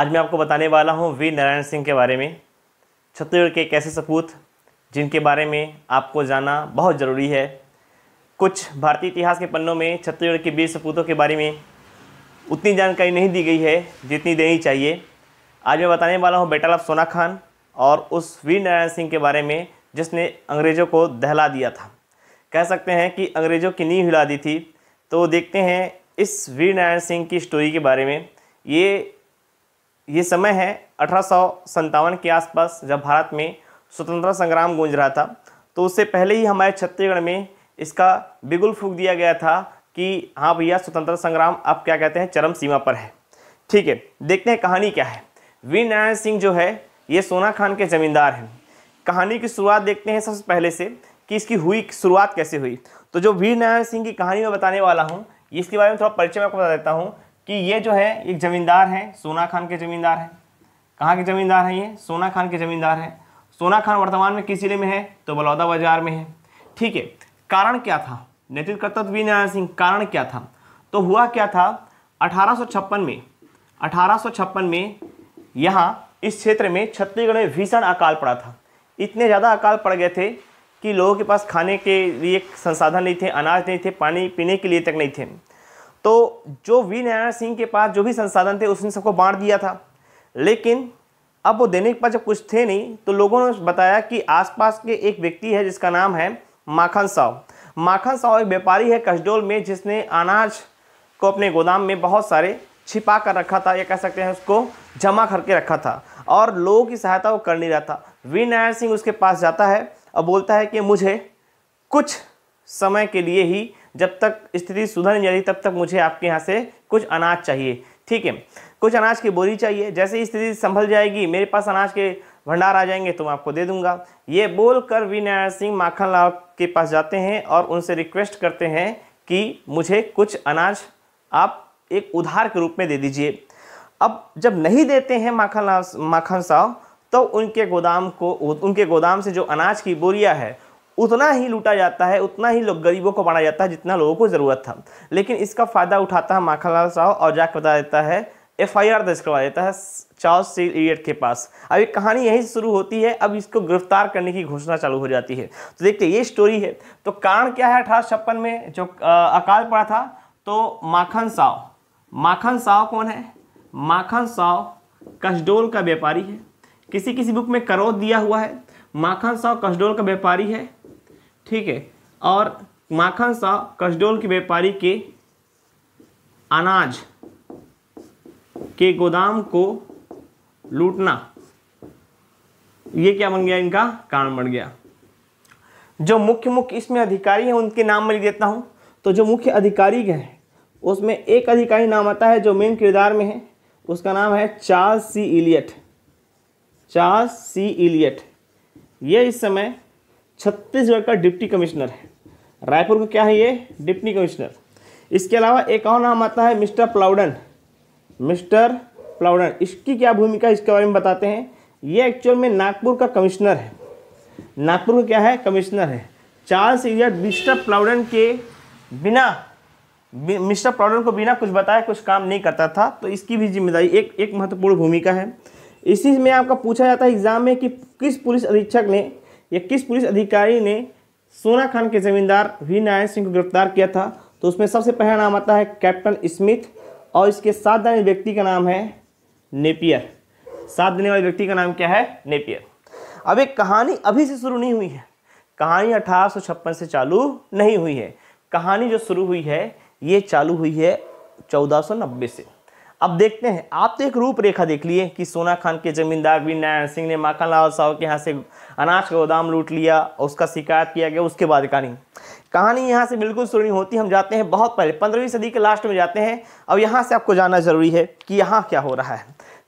आज मैं आपको बताने वाला हूँ वीर नारायण सिंह के बारे में छत्तीसगढ़ के एक ऐसे सपूत जिनके बारे में आपको जानना बहुत ज़रूरी है कुछ भारतीय इतिहास के पन्नों में छत्तीसगढ़ के वीर सपूतों के बारे में उतनी जानकारी नहीं दी गई है जितनी देनी चाहिए आज मैं बताने वाला हूँ बेटल ऑफ सोना खान और उस वीर नारायण सिंह के बारे में जिसने अंग्रेज़ों को दहला दिया था कह सकते हैं कि अंग्रेज़ों की नींव हिला दी थी तो देखते हैं इस वीर नारायण सिंह की स्टोरी के बारे में ये ये समय है अठारह के आसपास जब भारत में स्वतंत्रता संग्राम गूंज रहा था तो उससे पहले ही हमारे छत्तीसगढ़ में इसका बिगुल फूक दिया गया था कि हाँ भैया स्वतंत्रता संग्राम अब क्या कहते हैं चरम सीमा पर है ठीक है देखते हैं कहानी क्या है वीर नारायण सिंह जो है ये सोना खान के ज़मींदार हैं कहानी की शुरुआत देखते हैं सबसे पहले से कि इसकी हुई शुरुआत कैसे हुई तो जो वीर नारायण सिंह की कहानी मैं बताने वाला हूँ इसके बारे में थोड़ा परिचय मैं आपको बता देता हूँ कि ये जो है एक ज़मींदार हैं सोना खान के ज़मींदार हैं कहाँ के ज़मींदार हैं ये सोना खान के ज़मींदार हैं सोना खान वर्तमान में किस जिले में है तो बलौदा बाजार में है ठीक है कारण क्या था नेतृत्व कर्तव्य तो नारायण सिंह कारण क्या था तो हुआ क्या था अठारह में अठारह में यहाँ इस क्षेत्र में छत्तीसगढ़ में भीषण अकाल पड़ा था इतने ज़्यादा अकाल पड़ गए थे कि लोगों के पास खाने के लिए संसाधन नहीं थे अनाज नहीं थे पानी पीने के लिए तक नहीं थे तो जो वी नारायण सिंह के पास जो भी संसाधन थे उसने सबको बांट दिया था लेकिन अब वो देने के पास जब कुछ थे नहीं तो लोगों ने बताया कि आसपास के एक व्यक्ति है जिसका नाम है माखन साव माखन साव एक व्यापारी है कसडोल में जिसने अनाज को अपने गोदाम में बहुत सारे छिपा कर रखा था या कह सकते हैं उसको जमा करके रखा था और लोगों की सहायता वो कर नहीं रहा था वी नारायण सिंह उसके पास जाता है और बोलता है कि मुझे कुछ समय के लिए ही जब तक स्थिति सुधर नहीं जाती तब तक मुझे आपके यहाँ से कुछ अनाज चाहिए ठीक है कुछ अनाज की बोरी चाहिए जैसे ही स्थिति संभल जाएगी मेरे पास अनाज के भंडार आ जाएंगे तो मैं आपको दे दूंगा ये बोल कर वी नारायण सिंह माखनलाल के पास जाते हैं और उनसे रिक्वेस्ट करते हैं कि मुझे कुछ अनाज आप एक उधार के रूप में दे दीजिए अब जब नहीं देते हैं माखन माखन साहब तो उनके गोदाम को उनके गोदाम से जो अनाज की बोरियां है उतना ही लूटा जाता है उतना ही लोग गरीबों को बांटा जाता है जितना लोगों को ज़रूरत था लेकिन इसका फ़ायदा उठाता है माखनलाल साहु और जाकर बता देता है एफ आई आर दर्ज करवा देता है चार्ल्स सील इडियट के पास अब ये कहानी यहीं से शुरू होती है अब इसको गिरफ्तार करने की घोषणा चालू हो जाती है तो देखते ये स्टोरी है तो कारण क्या है अठारह में जो अकाल पड़ा था तो माखन साव माखन साव कौन है माखन साव कसडोल का व्यापारी है किसी किसी बुक में करोद दिया हुआ है माखन साव कसडोल का व्यापारी है ठीक है और माखन सा कसडोल के व्यापारी के अनाज के गोदाम को लूटना ये क्या बन गया इनका कारण बन गया जो मुख्य मुख्य इसमें अधिकारी हैं उनके नाम मैं लिख देता हूँ तो जो मुख्य अधिकारी हैं उसमें एक अधिकारी नाम आता है जो मेन किरदार में है उसका नाम है Charles C Elliot Charles C Elliot ये इस समय छत्तीसगढ़ का डिप्टी कमिश्नर है रायपुर का क्या है ये डिप्टी कमिश्नर इसके अलावा एक और नाम आता है मिस्टर प्लाउडन मिस्टर प्लाउडन इसकी क्या भूमिका इसके बारे में बताते हैं ये एक्चुअल में नागपुर का कमिश्नर है नागपुर का क्या है कमिश्नर है चार्ल्स इलियट मिस्टर प्लाउडन के बिना मिस्टर प्लाउडन को बिना कुछ बताए कुछ काम नहीं करता था तो इसकी भी जिम्मेदारी एक एक महत्वपूर्ण भूमिका है इसी में आपका पूछा जाता है एग्जाम में कि किस पुलिस अधीक्षक ने या किस पुलिस अधिकारी ने सोना खान के जमींदार वी नारायण सिंह को गिरफ्तार किया था तो उसमें सबसे पहला नाम आता है कैप्टन स्मिथ और इसके साथ देने व्यक्ति का नाम है नेपियर साथ देने वाले व्यक्ति का नाम क्या है नेपियर अब एक कहानी अभी से शुरू नहीं हुई है कहानी अठारह से चालू नहीं हुई है कहानी जो शुरू हुई है ये चालू हुई है चौदह से अब देखते हैं आप तो एक रूपरेखा देख लिए कि सोना खान के जमींदार वीर नारायण सिंह ने माखनलाल साहु के यहाँ से अनाज का गोदाम लूट लिया और उसका शिकायत किया गया उसके बाद कहानी कहानी यहाँ से बिल्कुल शुरू होती हम जाते हैं बहुत पहले पंद्रहवीं सदी के लास्ट में जाते हैं अब यहाँ से आपको जानना जरूरी है कि यहाँ क्या हो रहा है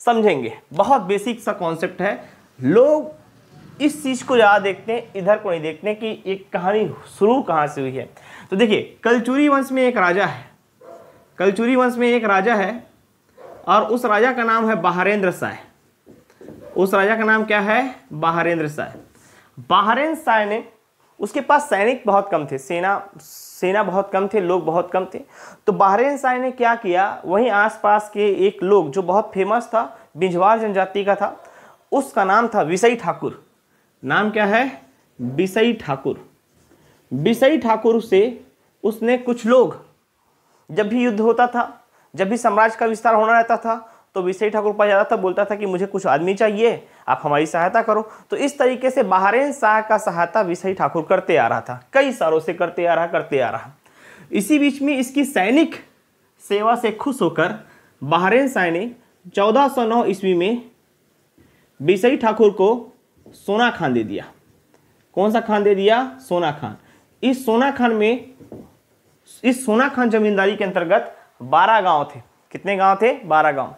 समझेंगे बहुत बेसिक सा कॉन्सेप्ट है लोग इस चीज़ को ज़्यादा देखते हैं इधर को नहीं देखते हैं कि एक कहानी शुरू कहाँ से हुई है तो देखिए कलचूरी वंश में एक राजा है कलचूरी वंश में एक राजा है और उस राजा का नाम है बहारेंद्र साय उस राजा का नाम क्या है बहारेंद्र साय बहारेंद्र साय ने उसके पास सैनिक बहुत कम थे सेना सेना बहुत कम थे लोग बहुत कम थे तो बहरेन साय ने क्या किया वहीं आसपास के एक लोग जो बहुत फेमस था बिंझवार जनजाति का था उसका नाम था विसई ठाकुर नाम क्या है विसई ठाकुर विसई ठाकुर से उसने कुछ लोग जब भी युद्ध होता था जब भी साम्राज्य का विस्तार होना रहता था तो विषय ठाकुर पास जाता था बोलता था कि मुझे कुछ आदमी चाहिए आप हमारी सहायता करो तो इस तरीके से बहारेन शाह का सहायता विषय ठाकुर करते आ रहा था कई सालों से करते आ रहा करते आ रहा इसी बीच में इसकी सैनिक सेवा से खुश होकर बहारेन शाह ने चौदह सौ नौ ईस्वी में विषय ठाकुर को सोना खान दे दिया कौन सा खान दे दिया सोना खान इस सोना खान में इस सोना खान जमींदारी के अंतर्गत बारह गांव थे कितने गांव थे बारह गांव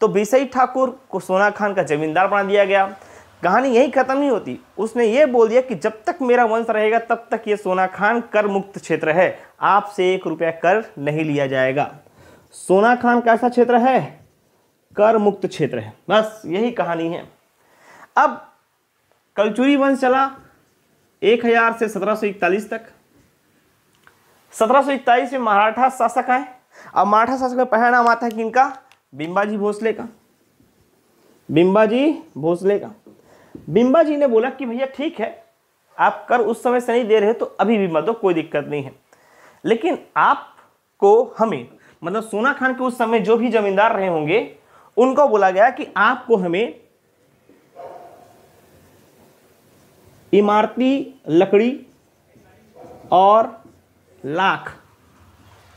तो बिसई ठाकुर को सोना खान का जमींदार बना दिया गया कहानी यही खत्म नहीं होती उसने ये बोल दिया कि जब तक मेरा वंश रहेगा तब तक ये सोना खान कर मुक्त क्षेत्र है आपसे एक रुपया कर नहीं लिया जाएगा सोना खान कैसा क्षेत्र है कर मुक्त क्षेत्र है बस यही कहानी है अब कलचुरी वंश चला एक हजार से सत्रह सौ इकतालीस तक सत्रह सौ इकतालीस में मराठा शासक आए अब मराठा शासक में पहला नाम आता है किनका बिंबाजी भोसले का बिंबाजी भोसले का बिंबाजी ने बोला कि भैया ठीक है आप कर उस समय से नहीं दे रहे तो अभी भी मतलब कोई दिक्कत नहीं है लेकिन आपको हमें मतलब सोना खान के उस समय जो भी जमींदार रहे होंगे उनको बोला गया कि आपको हमें इमारती लकड़ी और लाख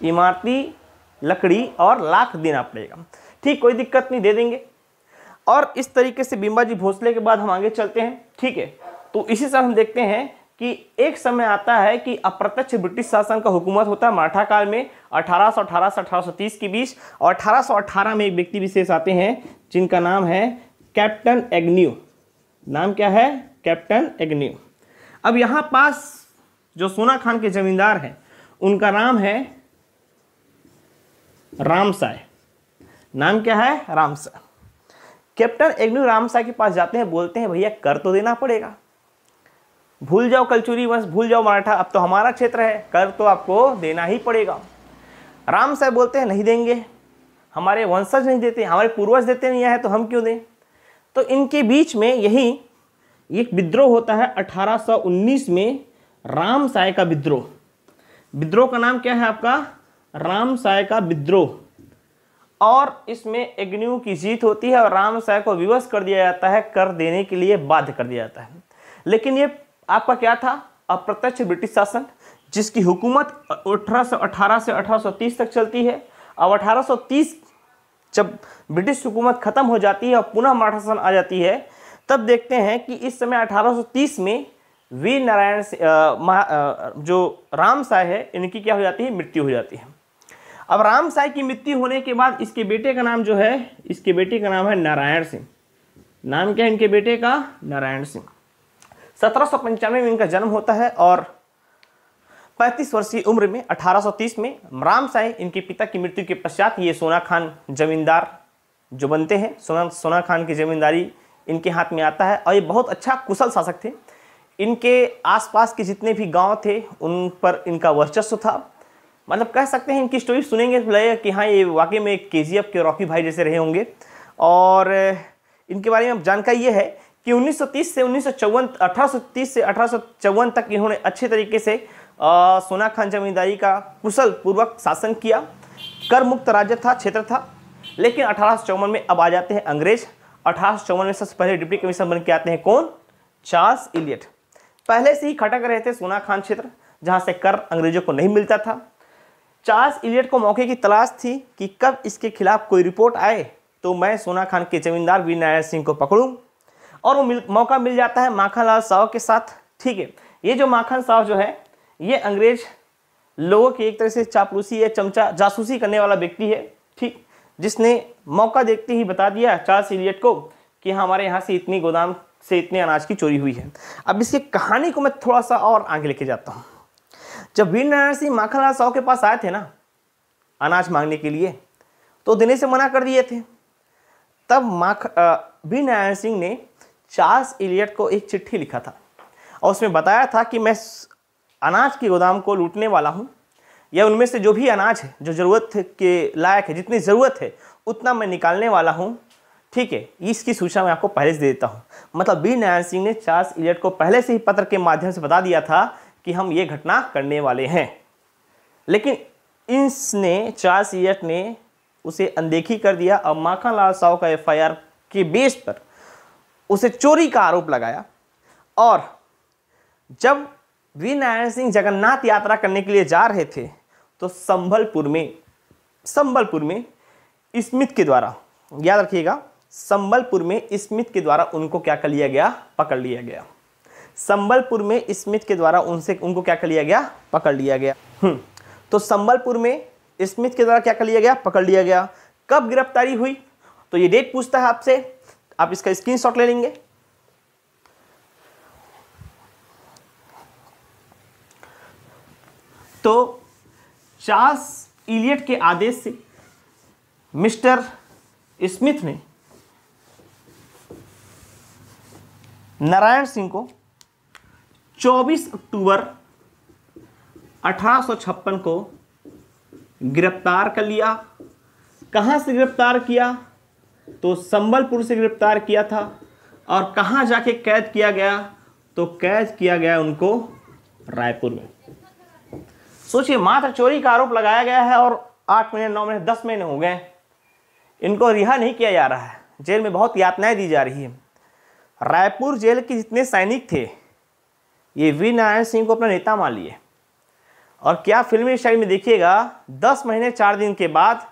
इमारती लकड़ी और लाख देना पड़ेगा ठीक कोई दिक्कत नहीं दे देंगे और इस तरीके से जी भोसले के बाद हम आगे चलते हैं ठीक है तो इसी साल हम देखते हैं कि एक समय आता है कि अप्रत्यक्ष ब्रिटिश शासन का हुकूमत होता है मराठा काल में 1818 से 1830 के बीच और 1818 में एक व्यक्ति विशेष आते हैं जिनका नाम है कैप्टन एग्न्यू नाम क्या है कैप्टन एग्न्यू अब यहाँ पास जो सोना खान के जमींदार हैं उनका नाम है रामसाय नाम क्या है रामसाय कैप्टन एग्नू रामसाय के पास जाते हैं बोलते हैं भैया कर तो देना पड़ेगा भूल जाओ कलचुरी बस भूल जाओ मराठा अब तो हमारा क्षेत्र है कर तो आपको देना ही पड़ेगा राम साहब बोलते हैं नहीं देंगे हमारे वंशज नहीं देते हमारे पूर्वज देते नहीं है तो हम क्यों दें तो इनके बीच में यही एक विद्रोह होता है 1819 में राम साय का विद्रोह विद्रोह का नाम क्या है आपका राम साय का विद्रोह और इसमें अग्नियु की जीत होती है और राम साय को विवश कर दिया जाता है कर देने के लिए बाध्य कर दिया जाता है लेकिन ये आपका क्या था अप्रत्यक्ष ब्रिटिश शासन जिसकी हुकूमत अठारह से 1830 तक चलती है अब 1830 जब ब्रिटिश हुकूमत ख़त्म हो जाती है और पुनः मराठा शासन आ जाती है तब देखते हैं कि इस समय 1830 में वीर नारायण जो राम साय है इनकी क्या हो जाती है मृत्यु हो जाती है अब राम साई की मृत्यु होने के बाद इसके बेटे का नाम जो है इसके बेटे का नाम है नारायण सिंह नाम क्या है इनके बेटे का नारायण सिंह सत्रह में इनका जन्म होता है और 35 वर्षीय उम्र में 1830 में राम साई इनके पिता की मृत्यु के पश्चात ये सोना खान जमींदार जो बनते हैं सोना सोना खान की जमींदारी इनके हाथ में आता है और ये बहुत अच्छा कुशल शासक थे इनके आसपास के जितने भी गांव थे उन पर इनका वर्चस्व था मतलब कह सकते हैं इनकी स्टोरी सुनेंगे तो लगेगा कि हाँ ये वाकई में के जी के रॉकी भाई जैसे रहे होंगे और इनके बारे में अब जानकारी ये है कि 1930 से उन्नीस सौ से अठारह तक इन्होंने अच्छे तरीके से आ, सोना खान जमींदारी का कुशल पूर्वक शासन किया कर मुक्त राज्य था क्षेत्र था लेकिन अठारह में अब आ जाते हैं अंग्रेज अठारह में सबसे पहले डिप्टी कमिश्नर बन के आते हैं कौन चार्ल्स इलियट पहले से ही खटक रहे थे सोना खान क्षेत्र जहाँ से कर अंग्रेजों को नहीं मिलता था चार्ल्स इलियट को मौके की तलाश थी कि कब इसके खिलाफ कोई रिपोर्ट आए तो मैं सोना खान के जमींदार वीर नारायण सिंह को पकड़ूँ और वो मिल, मौका मिल जाता है माखन लाल साव के साथ ठीक है ये जो माखन साव जो है ये अंग्रेज लोगों की एक तरह से चापलूसी या चमचा जासूसी करने वाला व्यक्ति है ठीक जिसने मौका देखते ही बता दिया चार्ल्स इलियट को कि हमारे यहाँ से इतनी गोदाम से इतने अनाज की चोरी हुई है अब इसकी कहानी को मैं थोड़ा सा और आगे लेके जाता हूँ जब वीर नारायण सिंह माखनलाल साहू के पास आए थे ना अनाज मांगने के लिए तो देने से मना कर दिए थे तब माख नारायण सिंह ने चार्ल्स इलियट को एक चिट्ठी लिखा था और उसमें बताया था कि मैं अनाज के गोदाम को लूटने वाला हूँ या उनमें से जो भी अनाज है जो ज़रूरत के लायक है जितनी ज़रूरत है उतना मैं निकालने वाला हूँ ठीक है इसकी सूचना मैं आपको पहले से दे देता हूँ मतलब बी नारायण सिंह ने चार्ल्स इलियट को पहले से ही पत्र के माध्यम से बता दिया था कि हम ये घटना करने वाले हैं लेकिन इसने चार सीएट ने उसे अनदेखी कर दिया और लाल साहु का एफ के बेस पर उसे चोरी का आरोप लगाया और जब वी नारायण सिंह जगन्नाथ यात्रा करने के लिए जा रहे थे तो संभलपुर में संबलपुर में स्मिथ के द्वारा याद रखिएगा संबलपुर में स्मिथ के द्वारा उनको क्या कर लिया गया पकड़ लिया गया संबलपुर में स्मिथ के द्वारा उनसे उनको क्या कर लिया गया पकड़ लिया गया हम्म। तो संबलपुर में स्मिथ के द्वारा क्या कर लिया गया पकड़ लिया गया कब गिरफ्तारी हुई तो ये डेट पूछता है आपसे आप इसका शॉट ले लेंगे तो चार्ल्स इलियट के आदेश से मिस्टर स्मिथ ने नारायण सिंह को 24 अक्टूबर अठारह को गिरफ्तार कर लिया कहाँ से गिरफ्तार किया तो संबलपुर से गिरफ्तार किया था और कहाँ जाके कैद किया गया तो कैद किया गया उनको रायपुर में सोचिए मात्र चोरी का आरोप लगाया गया है और आठ महीने नौ महीने दस महीने हो गए इनको रिहा नहीं किया जा रहा है जेल में बहुत यातनाएं दी जा रही है रायपुर जेल के जितने सैनिक थे ये वी नारायण सिंह को अपना नेता मान लिए और क्या फिल्मी स्टाइल में देखिएगा दस महीने चार दिन के बाद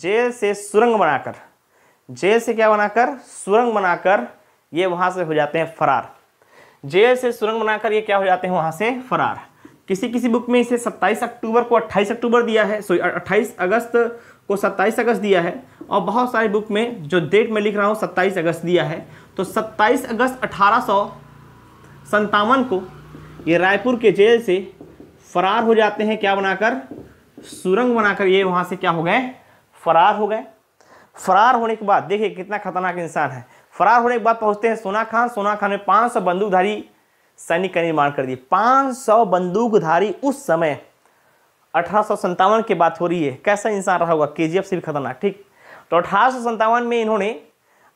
जेल से सुरंग बनाकर जेल से क्या बनाकर सुरंग बनाकर ये वहाँ से हो जाते हैं फरार जेल से सुरंग बनाकर ये क्या हो जाते हैं वहाँ से फरार किसी किसी बुक में इसे 27 अक्टूबर को 28 अक्टूबर दिया है सॉरी 28 अगस्त को 27 अगस्त दिया है और बहुत सारे बुक में जो डेट मैं लिख रहा हूँ 27 अगस्त दिया है तो 27 अगस्त अठारह संतावन को ये रायपुर के जेल से फरार हो जाते हैं क्या बनाकर सुरंग बनाकर ये वहाँ से क्या हो गए फरार हो गए फरार होने के बाद देखिए कितना खतरनाक इंसान है फरार होने के बाद पहुँचते हैं सोना खान सोना खान ने पाँच सौ बंदूकधारी सैनिक का निर्माण कर दिए पाँच सौ बंदूकधारी उस समय अठारह के बात हो रही है कैसा इंसान रहा होगा के से भी खतरनाक ठीक तो अठारह में इन्होंने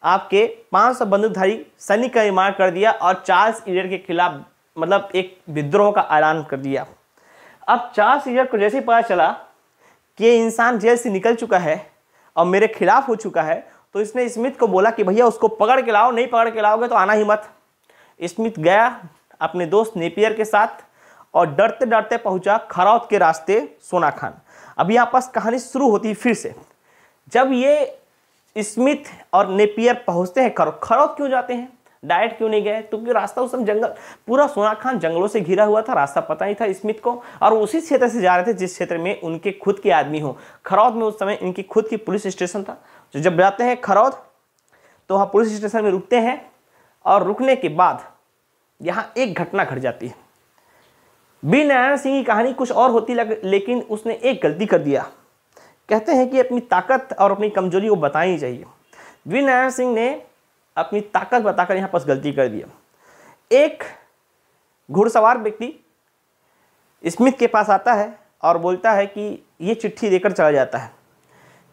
आपके पाँच सौ बंदूकधारी सैनिक का निर्माण कर दिया और चार्ल्स ईडर के खिलाफ मतलब एक विद्रोह का ऐलान कर दिया अब चार्ल्स ईडर को जैसे पता चला कि ये इंसान जेल से निकल चुका है और मेरे खिलाफ हो चुका है तो इसने स्मिथ को बोला कि भैया उसको पकड़ के लाओ नहीं पकड़ के लाओगे तो आना ही मत स्मिथ गया अपने दोस्त नेपियर के साथ और डरते डरते पहुंचा खरौत के रास्ते सोना खान अब यहाँ पास कहानी शुरू होती फिर से जब ये स्मिथ और नेपियर पहुंचते हैं खरौद खरौद क्यों जाते हैं डायरेक्ट क्यों नहीं गए तो क्योंकि रास्ता उस समय जंगल पूरा सोना खान जंगलों से घिरा हुआ था रास्ता पता ही था स्मिथ को और उसी क्षेत्र से जा रहे थे जिस क्षेत्र में उनके खुद के आदमी हो खरौद में उस समय इनकी खुद की पुलिस स्टेशन था जो तो जब जाते हैं खरौद तो वहाँ पुलिस स्टेशन में रुकते हैं और रुकने के बाद यहाँ एक घटना घट जाती है बी नारायण सिंह की कहानी कुछ और होती लग लेकिन उसने एक गलती कर दिया कहते हैं कि अपनी ताकत और अपनी कमजोरी को बतानी चाहिए वीर नारायण सिंह ने अपनी ताकत बताकर यहाँ पर गलती कर दिया एक घुड़सवार व्यक्ति स्मिथ के पास आता है और बोलता है कि ये चिट्ठी देकर चला जाता है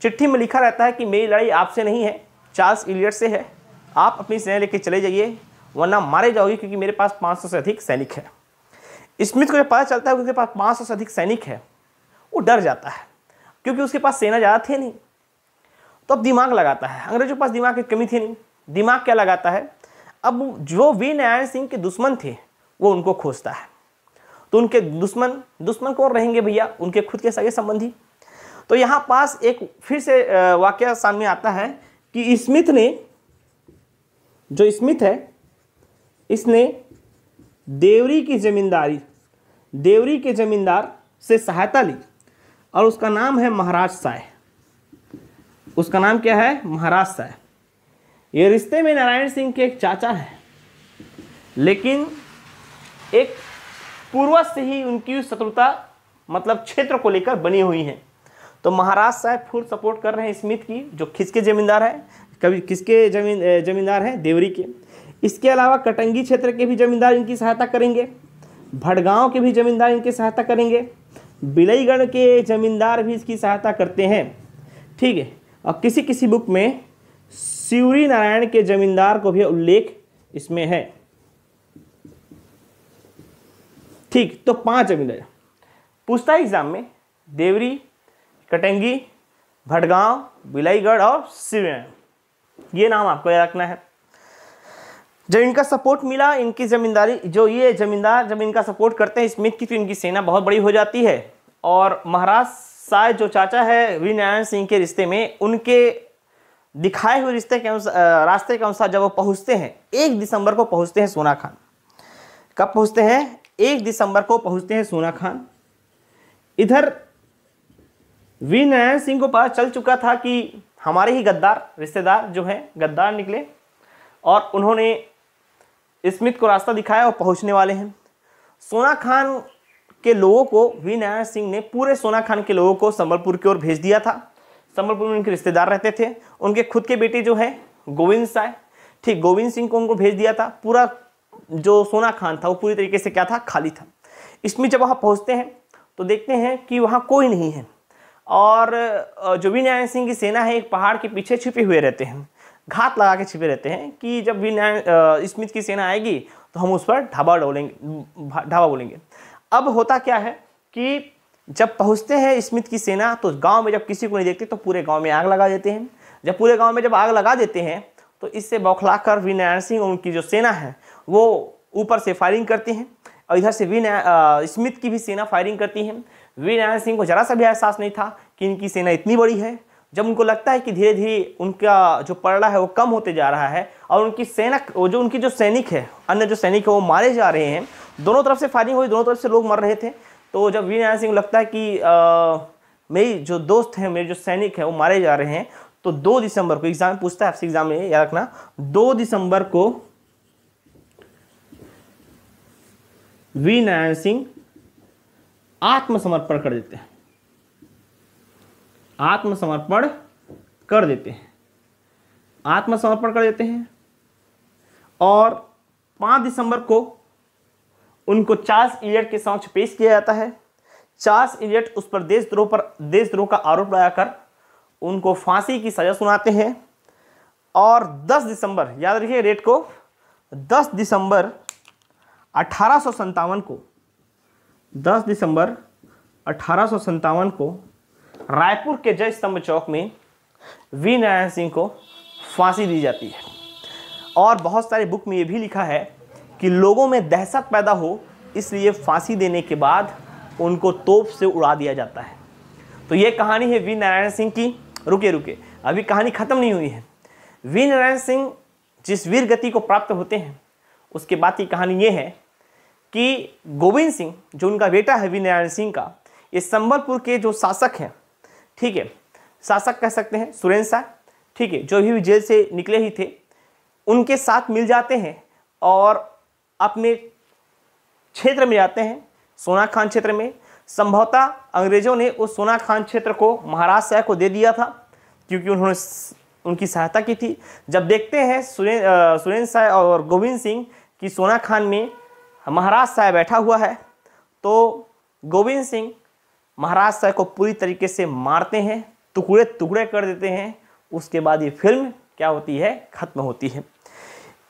चिट्ठी में लिखा रहता है कि मेरी लड़ाई आपसे नहीं है चार्ल्स इलियट से है आप अपनी सेना लेकर चले जाइए वरना मारे जाओगे क्योंकि मेरे पास 500 से अधिक सैनिक है स्मिथ को जब पता चलता है कि उनके पास 500 से अधिक सैनिक है वो डर जाता है क्योंकि उसके पास सेना ज़्यादा थे नहीं तो अब दिमाग लगाता है अंग्रेजों के पास दिमाग की कमी थी नहीं दिमाग क्या लगाता है अब जो वी नारायण सिंह के दुश्मन थे वो उनको खोजता है तो उनके दुश्मन दुश्मन कौन रहेंगे भैया उनके खुद के सगे संबंधी तो यहाँ पास एक फिर से वाक्य सामने आता है कि स्मिथ ने जो स्मिथ है इसने देवरी की जमींदारी देवरी के जमींदार से सहायता ली और उसका नाम है महाराज साय उसका नाम क्या है महाराज साय ये रिश्ते में नारायण सिंह के एक चाचा है लेकिन एक पूर्वज से ही उनकी शत्रुता मतलब क्षेत्र को लेकर बनी हुई है तो महाराज साहब फुल सपोर्ट कर रहे हैं स्मिथ की जो किसके जमींदार है कभी किसके जमीन जमींदार हैं देवरी के इसके अलावा कटंगी क्षेत्र के भी जमींदार इनकी सहायता करेंगे भड़गांव के भी जमींदार इनकी सहायता करेंगे बिलईगण के जमींदार भी इसकी सहायता करते हैं ठीक है और किसी किसी बुक में शिवरी नारायण के जमींदार को भी उल्लेख इसमें है ठीक तो पांच जमींदार पूछता एग्जाम में देवरी कटंगी भटगांव बिलाईगढ़ और शिवनारायण ये नाम आपको याद रखना है जब इनका सपोर्ट मिला इनकी ज़मींदारी जो ये ज़मींदार जब इनका सपोर्ट करते हैं स्मिथ की तो इनकी सेना बहुत बड़ी हो जाती है और महाराज साय जो चाचा है वीर नारायण सिंह के रिश्ते में उनके दिखाए हुए रिश्ते के अनुसार रास्ते के अनुसार जब वो पहुँचते हैं एक दिसंबर को पहुँचते हैं सोना खान कब पहुँचते हैं एक दिसंबर को पहुँचते हैं सोना खान इधर वीर नारायण सिंह को पता चल चुका था कि हमारे ही गद्दार रिश्तेदार जो हैं गद्दार निकले और उन्होंने स्मिथ को रास्ता दिखाया और पहुँचने वाले हैं सोना खान के लोगों को वी नारायण सिंह ने पूरे सोना खान के लोगों को संबलपुर की ओर भेज दिया था संबलपुर में उनके रिश्तेदार रहते थे उनके खुद के बेटे जो है गोविंद साय ठीक गोविंद सिंह को उनको भेज दिया था पूरा जो सोना खान था वो पूरी तरीके से क्या था खाली था इसमें जब वहाँ पहुँचते हैं तो देखते हैं कि वहाँ कोई नहीं है और जो वी नारायण सिंह की सेना है एक पहाड़ के पीछे छिपे हुए रहते हैं घात लगा के छिपे रहते हैं कि जब वी नारायण स्मिथ की सेना आएगी तो हम उस पर ढाबा डोलेंगे ढाबा बोलेंगे अब होता क्या है कि जब पहुंचते हैं स्मिथ की सेना तो गांव में जब किसी को नहीं देखते तो पूरे गांव में आग लगा देते हैं जब पूरे गांव में जब आग लगा देते हैं तो इससे बौखलाकर कर नारायण सिंह और उनकी जो सेना है वो ऊपर से फायरिंग करते हैं और इधर से वी स्मिथ की भी सेना फायरिंग करती है वीर नारायण सिंह को जरा सा भी एहसास नहीं था कि इनकी सेना इतनी बड़ी है जब उनको लगता है कि धीरे धीरे उनका जो पड़ा है वो कम होते जा रहा है और उनकी सेना वो जो उनकी जो सैनिक है अन्य जो सैनिक है वो मारे जा रहे हैं दोनों तरफ से फायरिंग हुई दोनों तरफ से लोग मर रहे थे तो जब वीर नारायण सिंह लगता है कि मेरी जो दोस्त हैं मेरे जो सैनिक हैं वो मारे जा रहे हैं तो दो दिसंबर को एग्जाम पूछता है एग्जाम में याद रखना दो दिसंबर को वी नारायण सिंह आत्मसमर्पण कर देते हैं आत्मसमर्पण कर देते हैं आत्मसमर्पण कर देते हैं और पांच दिसंबर को उनको चार्ल्स इलियट के समक्ष पेश किया जाता है चार्ल्स इलियट उस पर देशद्रोह पर देशद्रोह का आरोप लगाकर उनको फांसी की सज़ा सुनाते हैं और 10 दिसंबर याद रखिए रेट को 10 दिसंबर अठारह को 10 दिसंबर अठारह को रायपुर के जय स्तंभ चौक में वी नारायण सिंह को फांसी दी जाती है और बहुत सारे बुक में ये भी लिखा है कि लोगों में दहशत पैदा हो इसलिए फांसी देने के बाद उनको तोप से उड़ा दिया जाता है तो ये कहानी है वी नारायण सिंह की रुके रुके अभी कहानी ख़त्म नहीं हुई है वी नारायण सिंह जिस वीर गति को प्राप्त होते हैं उसके बाद की कहानी ये है कि गोविंद सिंह जो उनका बेटा है वी नारायण सिंह का ये संबलपुर के जो शासक हैं ठीक है शासक कह सकते हैं सुरेंद्र शाह ठीक है जो भी जेल से निकले ही थे उनके साथ मिल जाते हैं और अपने क्षेत्र में आते हैं सोना खान क्षेत्र में संभवतः अंग्रेजों ने उस सोना खान क्षेत्र को महाराज शाह को दे दिया था क्योंकि उन्होंने उनकी सहायता की थी जब देखते हैं सुरेन सुरेंद्र शाह और गोविंद सिंह की सोना खान में महाराज शाह बैठा हुआ है तो गोविंद सिंह महाराज शाह को पूरी तरीके से मारते हैं टुकड़े टुकड़े कर देते हैं उसके बाद ये फिल्म क्या होती है ख़त्म होती है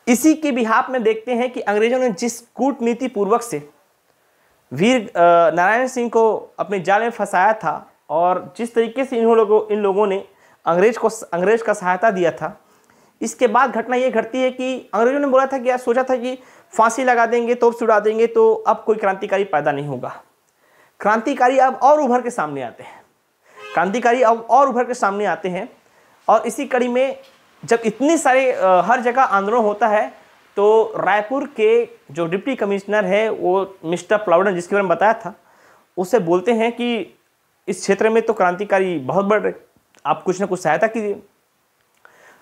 इसी के बिहाफ में देखते हैं कि अंग्रेजों ने जिस कूटनीति पूर्वक से वीर नारायण सिंह को अपने जाल में फंसाया था और जिस तरीके से इन्हों लोगों इन लोगों ने अंग्रेज को अंग्रेज का सहायता दिया था इसके बाद घटना ये घटती है कि अंग्रेजों ने बोला था कि यार सोचा था कि फांसी लगा देंगे तोप से उड़ा देंगे तो अब कोई क्रांतिकारी पैदा नहीं होगा क्रांतिकारी अब और उभर के सामने आते हैं क्रांतिकारी अब और उभर के सामने आते हैं और इसी कड़ी में जब इतने सारे हर जगह आंदोलन होता है तो रायपुर के जो डिप्टी कमिश्नर है वो मिस्टर प्लाउडन जिसके बारे में बताया था उसे बोलते हैं कि इस क्षेत्र में तो क्रांतिकारी बहुत बढ़ रहे आप कुछ ना कुछ सहायता कीजिए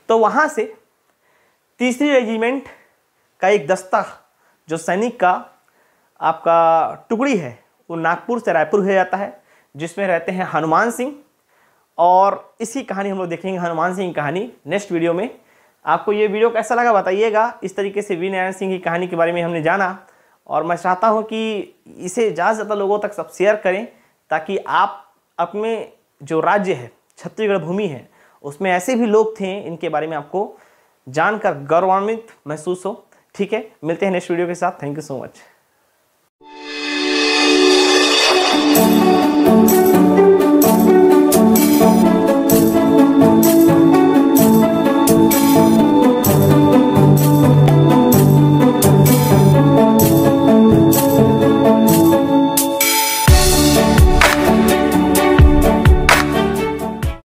तो वहाँ से तीसरी रेजिमेंट का एक दस्ता जो सैनिक का आपका टुकड़ी है वो नागपुर से रायपुर हो जाता है जिसमें रहते हैं हनुमान सिंह और इसी कहानी हम लोग देखेंगे हनुमान सिंह की कहानी नेक्स्ट वीडियो में आपको ये वीडियो कैसा लगा बताइएगा इस तरीके से वी नारायण सिंह की कहानी के बारे में हमने जाना और मैं चाहता हूँ कि इसे ज़्यादा से ज़्यादा लोगों तक सब शेयर करें ताकि आप अपने जो राज्य है छत्तीसगढ़ भूमि है उसमें ऐसे भी लोग थे इनके बारे में आपको जानकर गौरवान्वित महसूस हो ठीक है मिलते हैं नेक्स्ट वीडियो के साथ थैंक यू सो मच